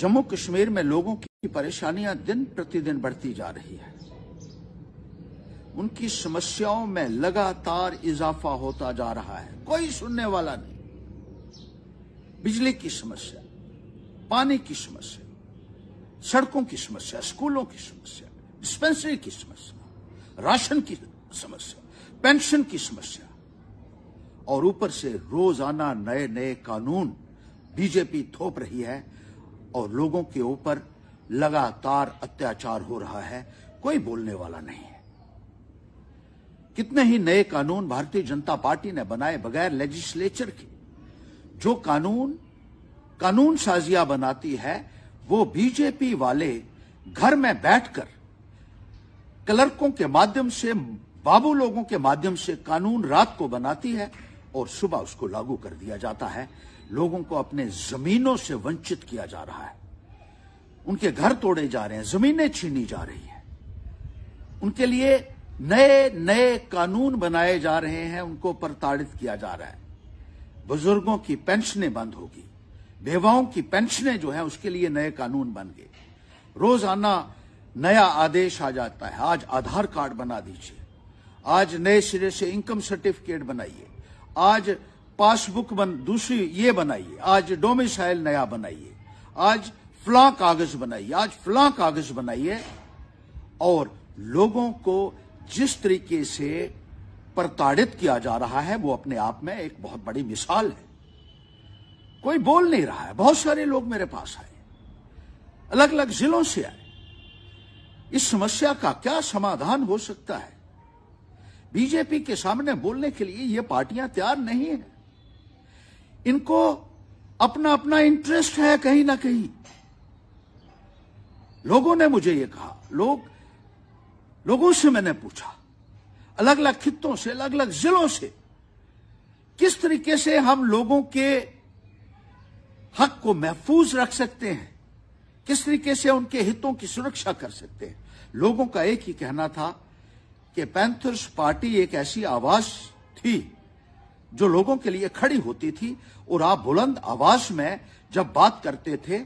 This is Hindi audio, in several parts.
जम्मू कश्मीर में लोगों की परेशानियां दिन प्रतिदिन बढ़ती जा रही है उनकी समस्याओं में लगातार इजाफा होता जा रहा है कोई सुनने वाला नहीं बिजली की समस्या पानी की समस्या सड़कों की समस्या स्कूलों की समस्या डिस्पेंसरी की समस्या राशन की समस्या पेंशन की समस्या और ऊपर से रोजाना नए नए कानून बीजेपी थोप रही है और लोगों के ऊपर लगातार अत्याचार हो रहा है कोई बोलने वाला नहीं है कितने ही नए कानून भारतीय जनता पार्टी ने बनाए बगैर लेजिस्लेचर के जो कानून कानून साजिया बनाती है वो बीजेपी वाले घर में बैठकर क्लर्कों के माध्यम से बाबू लोगों के माध्यम से कानून रात को बनाती है और सुबह उसको लागू कर दिया जाता है लोगों को अपने जमीनों से वंचित किया जा रहा है उनके घर तोड़े जा रहे हैं जमीनें छीनी जा रही है उनके लिए नए नए कानून बनाए जा रहे हैं उनको प्रताड़ित किया जा रहा है बुजुर्गों की पेंशनें बंद होगी बेवाओं की पेंशनें जो है उसके लिए नए कानून बन गए रोजाना नया आदेश आ जाता है आज आधार कार्ड बना दीजिए आज नए सिरे से इनकम सर्टिफिकेट बनाइए आज पासबुक बन दूसरी ये बनाइए आज डोमिसाइल नया बनाइए आज फ्ला कागज बनाइए आज फ्ला कागज बनाइए और लोगों को जिस तरीके से प्रताड़ित किया जा रहा है वो अपने आप में एक बहुत बड़ी मिसाल है कोई बोल नहीं रहा है बहुत सारे लोग मेरे पास आए अलग अलग जिलों से आए इस समस्या का क्या समाधान हो सकता है बीजेपी के सामने बोलने के लिए ये पार्टियां तैयार नहीं है इनको अपना अपना इंटरेस्ट है कहीं ना कहीं लोगों ने मुझे ये कहा लोग लोगों से मैंने पूछा अलग अलग खित्तों से अलग अलग जिलों से किस तरीके से हम लोगों के हक को महफूज रख सकते हैं किस तरीके से उनके हितों की सुरक्षा कर सकते हैं लोगों का एक ही कहना था कि पैंथर्स पार्टी एक ऐसी आवाज थी जो लोगों के लिए खड़ी होती थी और आप बुलंद आवाज में जब बात करते थे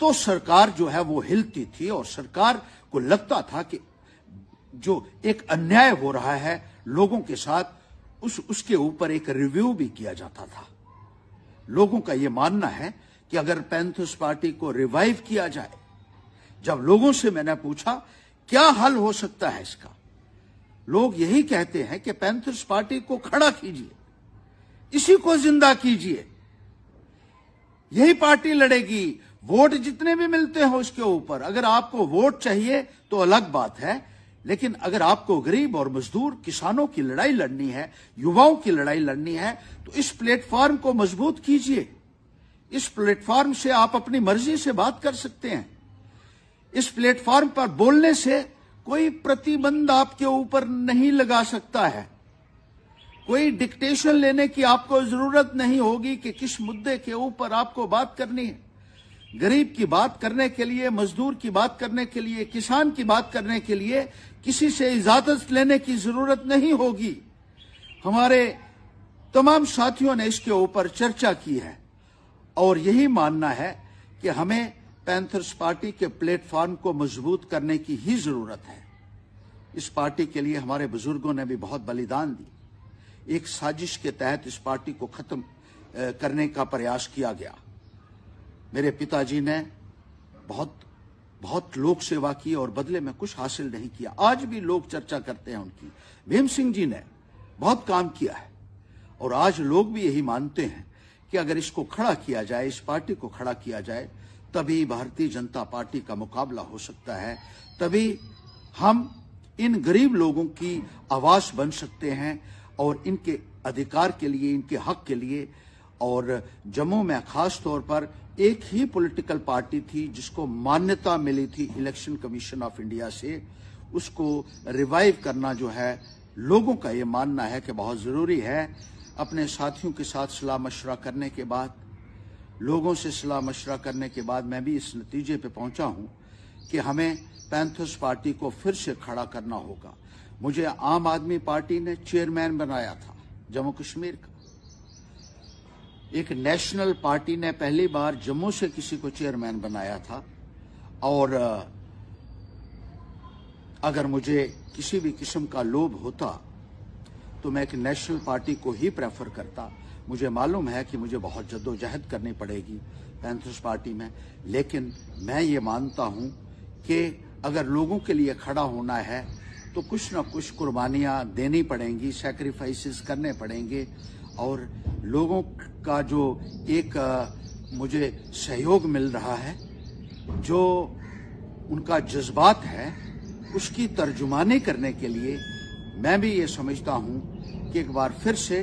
तो सरकार जो है वो हिलती थी और सरकार को लगता था कि जो एक अन्याय हो रहा है लोगों के साथ उस उसके ऊपर एक रिव्यू भी किया जाता था लोगों का यह मानना है कि अगर पैंथस पार्टी को रिवाइव किया जाए जब लोगों से मैंने पूछा क्या हल हो सकता है इसका लोग यही कहते हैं कि पैंथर्स पार्टी को खड़ा कीजिए इसी को जिंदा कीजिए यही पार्टी लड़ेगी वोट जितने भी मिलते हो उसके ऊपर अगर आपको वोट चाहिए तो अलग बात है लेकिन अगर आपको गरीब और मजदूर किसानों की लड़ाई लड़नी है युवाओं की लड़ाई लड़नी है तो इस प्लेटफॉर्म को मजबूत कीजिए इस प्लेटफॉर्म से आप अपनी मर्जी से बात कर सकते हैं इस प्लेटफॉर्म पर बोलने से कोई प्रतिबंध आपके ऊपर नहीं लगा सकता है कोई डिक्टेशन लेने की आपको जरूरत नहीं होगी कि किस मुद्दे के ऊपर आपको बात करनी है गरीब की बात करने के लिए मजदूर की बात करने के लिए किसान की बात करने के लिए किसी से इजाजत लेने की जरूरत नहीं होगी हमारे तमाम साथियों ने इसके ऊपर चर्चा की है और यही मानना है कि हमें पैंथर्स पार्टी के प्लेटफॉर्म को मजबूत करने की ही जरूरत है इस पार्टी के लिए हमारे बुजुर्गों ने भी बहुत बलिदान दी एक साजिश के तहत इस पार्टी को खत्म करने का प्रयास किया गया मेरे पिताजी ने बहुत बहुत लोक सेवा की और बदले में कुछ हासिल नहीं किया आज भी लोग चर्चा करते हैं उनकी भीम सिंह जी ने बहुत काम किया है और आज लोग भी यही मानते हैं कि अगर इसको खड़ा किया जाए इस पार्टी को खड़ा किया जाए तभी भारतीय जनता पार्टी का मुकाबला हो सकता है तभी हम इन गरीब लोगों की आवाज बन सकते हैं और इनके अधिकार के लिए इनके हक के लिए और जम्मू में खास तौर पर एक ही पॉलिटिकल पार्टी थी जिसको मान्यता मिली थी इलेक्शन कमीशन ऑफ इंडिया से उसको रिवाइव करना जो है लोगों का ये मानना है कि बहुत जरूरी है अपने साथियों के साथ सलाह मशवरा करने के बाद लोगों से सलाह मशरा करने के बाद मैं भी इस नतीजे पर पहुंचा हूं कि हमें पैंथर्स पार्टी को फिर से खड़ा करना होगा मुझे आम आदमी पार्टी ने चेयरमैन बनाया था जम्मू कश्मीर का एक नेशनल पार्टी ने पहली बार जम्मू से किसी को चेयरमैन बनाया था और अगर मुझे किसी भी किस्म का लोभ होता तो मैं एक नेशनल पार्टी को ही प्रेफर करता मुझे मालूम है कि मुझे बहुत जद्दोजहद करनी पड़ेगी पैंथर्स पार्टी में लेकिन मैं ये मानता हूँ कि अगर लोगों के लिए खड़ा होना है तो कुछ ना कुछ कुर्बानियाँ देनी पड़ेंगी सेक्रीफाइसेस करने पड़ेंगे और लोगों का जो एक मुझे सहयोग मिल रहा है जो उनका जज्बात है उसकी तर्जुमानी करने के लिए मैं भी ये समझता हूँ कि एक बार फिर से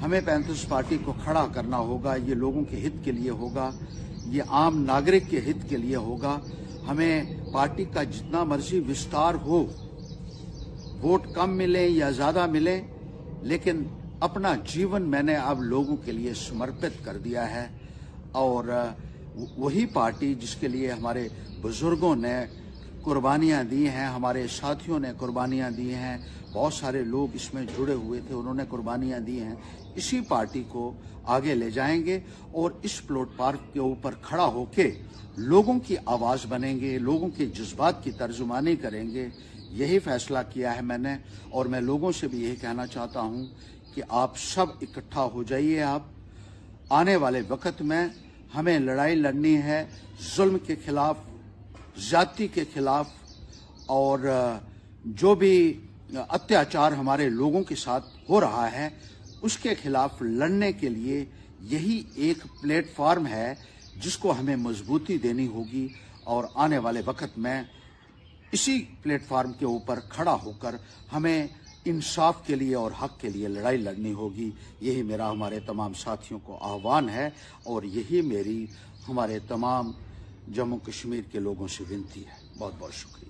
हमें पैंथर्स पार्टी को खड़ा करना होगा ये लोगों के हित के लिए होगा ये आम नागरिक के हित के लिए होगा हमें पार्टी का जितना मर्जी विस्तार हो वोट कम मिले या ज्यादा मिले लेकिन अपना जीवन मैंने अब लोगों के लिए समर्पित कर दिया है और वही पार्टी जिसके लिए हमारे बुजुर्गों ने कुर्बानियां दी हैं हमारे साथियों ने कुर्बानियां दी हैं बहुत सारे लोग इसमें जुड़े हुए थे उन्होंने कुर्बानियां दी हैं इसी पार्टी को आगे ले जाएंगे और इस प्लॉट पार्क के ऊपर खड़ा होके लोगों की आवाज़ बनेंगे लोगों के जज्बात की तर्जुमानी करेंगे यही फैसला किया है मैंने और मैं लोगों से भी यही कहना चाहता हूं कि आप सब इकट्ठा हो जाइए आप आने वाले वक्त में हमें लड़ाई लड़नी है जुल्म के खिलाफ जाति के खिलाफ और जो भी अत्याचार हमारे लोगों के साथ हो रहा है उसके खिलाफ लड़ने के लिए यही एक प्लेटफॉर्म है जिसको हमें मजबूती देनी होगी और आने वाले वक्त में इसी प्लेटफॉर्म के ऊपर खड़ा होकर हमें इंसाफ के लिए और हक के लिए लड़ाई लड़नी होगी यही मेरा हमारे तमाम साथियों को आह्वान है और यही मेरी हमारे तमाम जम्मू कश्मीर के लोगों से विनती है बहुत बहुत शुक्रिया